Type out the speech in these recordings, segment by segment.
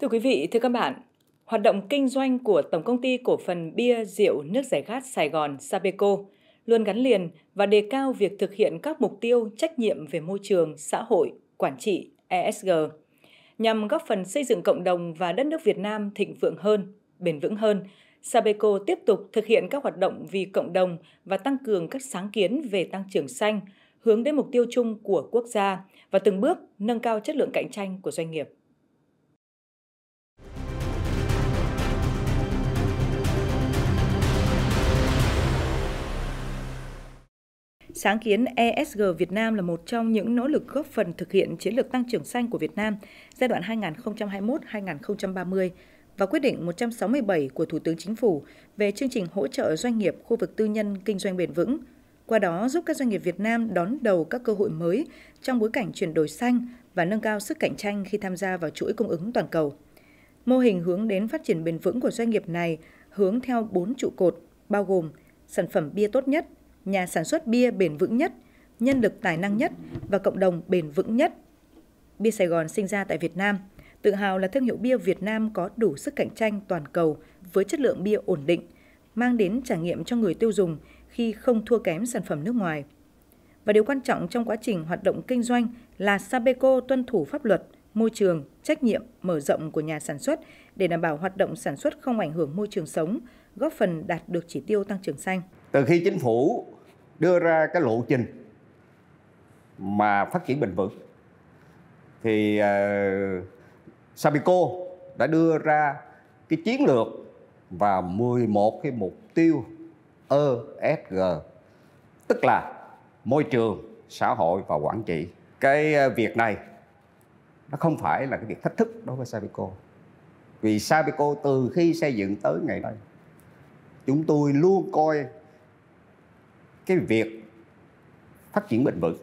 Thưa quý vị, thưa các bạn, hoạt động kinh doanh của Tổng công ty Cổ phần Bia, Rượu, Nước Giải khát Sài Gòn Sapeco luôn gắn liền và đề cao việc thực hiện các mục tiêu trách nhiệm về môi trường, xã hội, quản trị, ESG, nhằm góp phần xây dựng cộng đồng và đất nước Việt Nam thịnh vượng hơn, bền vững hơn. Sabeco tiếp tục thực hiện các hoạt động vì cộng đồng và tăng cường các sáng kiến về tăng trưởng xanh, hướng đến mục tiêu chung của quốc gia và từng bước nâng cao chất lượng cạnh tranh của doanh nghiệp. Sáng kiến ESG Việt Nam là một trong những nỗ lực góp phần thực hiện chiến lược tăng trưởng xanh của Việt Nam giai đoạn 2021-2030 và quyết định 167 của Thủ tướng Chính phủ về chương trình hỗ trợ doanh nghiệp khu vực tư nhân kinh doanh bền vững, qua đó giúp các doanh nghiệp Việt Nam đón đầu các cơ hội mới trong bối cảnh chuyển đổi xanh và nâng cao sức cạnh tranh khi tham gia vào chuỗi cung ứng toàn cầu. Mô hình hướng đến phát triển bền vững của doanh nghiệp này hướng theo 4 trụ cột bao gồm sản phẩm bia tốt nhất – nhà sản xuất bia bền vững nhất, nhân lực tài năng nhất và cộng đồng bền vững nhất. Bia Sài Gòn sinh ra tại Việt Nam, tự hào là thương hiệu bia Việt Nam có đủ sức cạnh tranh toàn cầu với chất lượng bia ổn định, mang đến trải nghiệm cho người tiêu dùng khi không thua kém sản phẩm nước ngoài. Và điều quan trọng trong quá trình hoạt động kinh doanh là Sabeco tuân thủ pháp luật, môi trường, trách nhiệm mở rộng của nhà sản xuất để đảm bảo hoạt động sản xuất không ảnh hưởng môi trường sống, góp phần đạt được chỉ tiêu tăng trưởng xanh. Từ khi chính phủ đưa ra cái lộ trình mà phát triển bền vững thì uh, Sabico đã đưa ra cái chiến lược và 11 cái mục tiêu ESG tức là môi trường, xã hội và quản trị. Cái ờ, việc này nó không phải là cái việc thách thức đối với Sabico. Vì Sabico từ khi xây dựng tới ngày nay chúng tôi luôn coi cái việc phát triển bền vững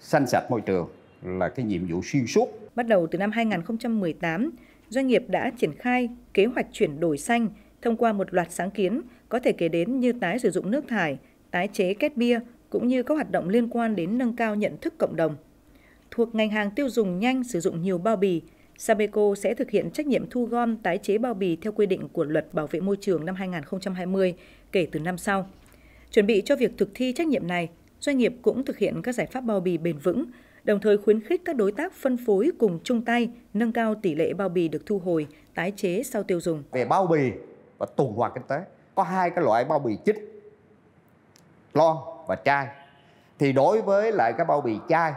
xanh sạch môi trường là cái nhiệm vụ xuyên suốt. Bắt đầu từ năm 2018, doanh nghiệp đã triển khai kế hoạch chuyển đổi xanh thông qua một loạt sáng kiến có thể kể đến như tái sử dụng nước thải, tái chế két bia cũng như các hoạt động liên quan đến nâng cao nhận thức cộng đồng. Thuộc ngành hàng tiêu dùng nhanh sử dụng nhiều bao bì, Sabeco sẽ thực hiện trách nhiệm thu gom tái chế bao bì theo quy định của Luật Bảo vệ môi trường năm 2020 kể từ năm sau. Chuẩn bị cho việc thực thi trách nhiệm này, doanh nghiệp cũng thực hiện các giải pháp bao bì bền vững, đồng thời khuyến khích các đối tác phân phối cùng chung tay nâng cao tỷ lệ bao bì được thu hồi, tái chế sau tiêu dùng. Về bao bì và tuần hoàn kinh tế, có hai cái loại bao bì chính, lon và chai. Thì đối với lại cái bao bì chai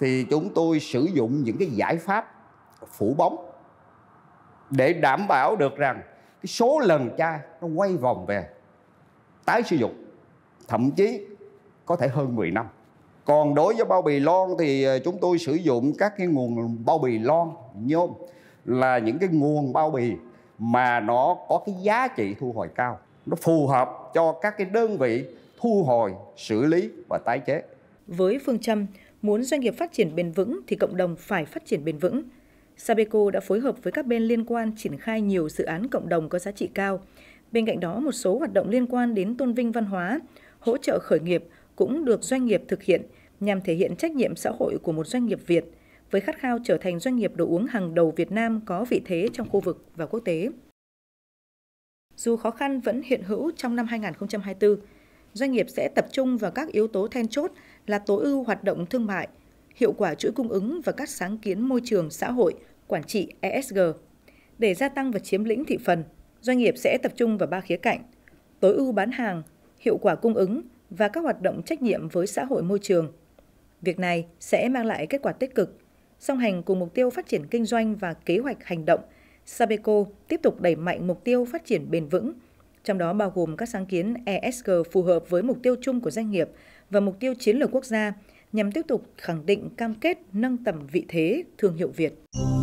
thì chúng tôi sử dụng những cái giải pháp phủ bóng để đảm bảo được rằng cái số lần chai nó quay vòng về tái sử dụng thậm chí có thể hơn 10 năm. Còn đối với bao bì lon thì ờ, chúng tôi sử dụng các cái nguồn bao bì lon nhôm là những cái nguồn bao bì mà nó có cái giá trị thu hồi cao, nó phù hợp cho các cái đơn vị thu hồi, xử lý và tái chế. Với phương châm muốn doanh nghiệp phát triển bền vững thì cộng đồng phải phát triển bền vững. Sabeco đã phối hợp với các bên liên quan triển khai nhiều dự án cộng đồng có giá trị cao. Bên cạnh đó, một số hoạt động liên quan đến tôn vinh văn hóa, hỗ trợ khởi nghiệp cũng được doanh nghiệp thực hiện nhằm thể hiện trách nhiệm xã hội của một doanh nghiệp Việt với khát khao trở thành doanh nghiệp đồ uống hàng đầu Việt Nam có vị thế trong khu vực và quốc tế. Dù khó khăn vẫn hiện hữu trong năm 2024, doanh nghiệp sẽ tập trung vào các yếu tố then chốt là tối ưu hoạt động thương mại, hiệu quả chuỗi cung ứng và các sáng kiến môi trường xã hội, quản trị ESG. Để gia tăng và chiếm lĩnh thị phần, doanh nghiệp sẽ tập trung vào ba khía cạnh: tối ưu bán hàng, hiệu quả cung ứng và các hoạt động trách nhiệm với xã hội môi trường. Việc này sẽ mang lại kết quả tích cực. Song hành cùng mục tiêu phát triển kinh doanh và kế hoạch hành động, Sabeco tiếp tục đẩy mạnh mục tiêu phát triển bền vững, trong đó bao gồm các sáng kiến ESG phù hợp với mục tiêu chung của doanh nghiệp và mục tiêu chiến lược quốc gia nhằm tiếp tục khẳng định cam kết nâng tầm vị thế thương hiệu Việt.